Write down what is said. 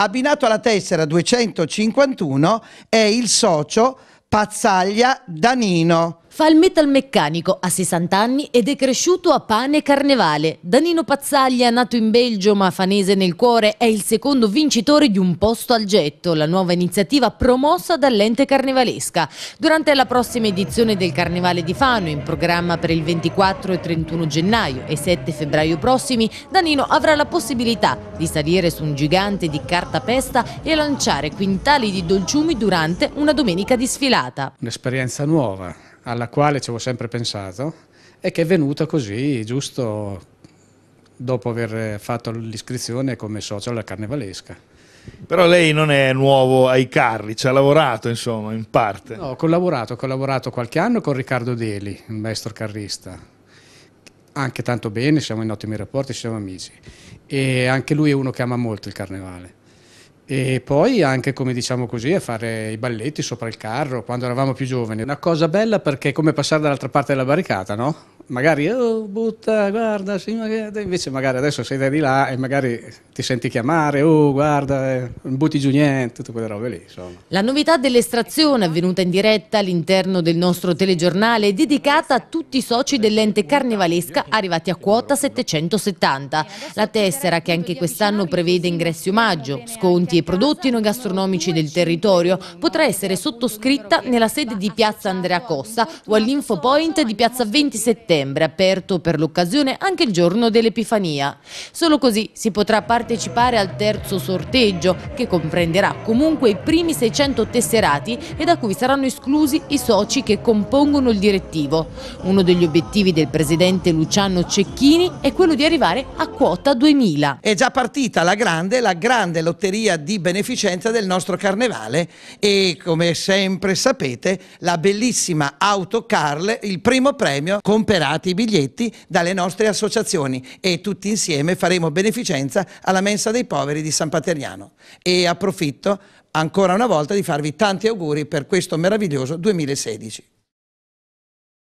abbinato alla tessera 251 è il socio Pazzaglia Danino. Fa il meccanico a 60 anni ed è cresciuto a pane carnevale. Danino Pazzaglia, nato in Belgio ma fanese nel cuore, è il secondo vincitore di Un posto al getto, la nuova iniziativa promossa dall'ente carnevalesca. Durante la prossima edizione del Carnevale di Fano, in programma per il 24 e 31 gennaio e 7 febbraio prossimi, Danino avrà la possibilità di salire su un gigante di carta pesta e lanciare quintali di dolciumi durante una domenica di sfilata. Un'esperienza nuova alla quale ci avevo sempre pensato e che è venuta così giusto dopo aver fatto l'iscrizione come socio alla carnevalesca. Però lei non è nuovo ai carri, ci ha lavorato insomma in parte. No, ho collaborato, ho collaborato qualche anno con Riccardo Deli, il maestro carrista, anche tanto bene, siamo in ottimi rapporti, siamo amici e anche lui è uno che ama molto il carnevale e poi anche come diciamo così a fare i balletti sopra il carro quando eravamo più giovani. Una cosa bella perché è come passare dall'altra parte della barricata, no? magari oh, butta, guarda, sì, magari... invece magari adesso sei di là e magari ti senti chiamare, oh guarda, non eh, butti giù niente, tutte quelle robe lì. Insomma. La novità dell'estrazione avvenuta in diretta all'interno del nostro telegiornale è dedicata a tutti i soci dell'ente carnevalesca arrivati a quota 770. La tessera che anche quest'anno prevede ingressi omaggio, sconti e prodotti non gastronomici del territorio potrà essere sottoscritta nella sede di Piazza Andrea Cossa o all'infopoint di Piazza 27 settembre, aperto per l'occasione anche il giorno dell'Epifania. Solo così si potrà partecipare al terzo sorteggio, che comprenderà comunque i primi 600 tesserati e da cui saranno esclusi i soci che compongono il direttivo. Uno degli obiettivi del presidente Luciano Cecchini è quello di arrivare a quota 2000. È già partita la grande, la grande lotteria di beneficenza del nostro carnevale e come sempre sapete la bellissima autocarl, il primo premio, comperà regalati i biglietti dalle nostre associazioni e tutti insieme faremo beneficenza alla mensa dei poveri di San Pateriano. E approfitto ancora una volta di farvi tanti auguri per questo meraviglioso 2016.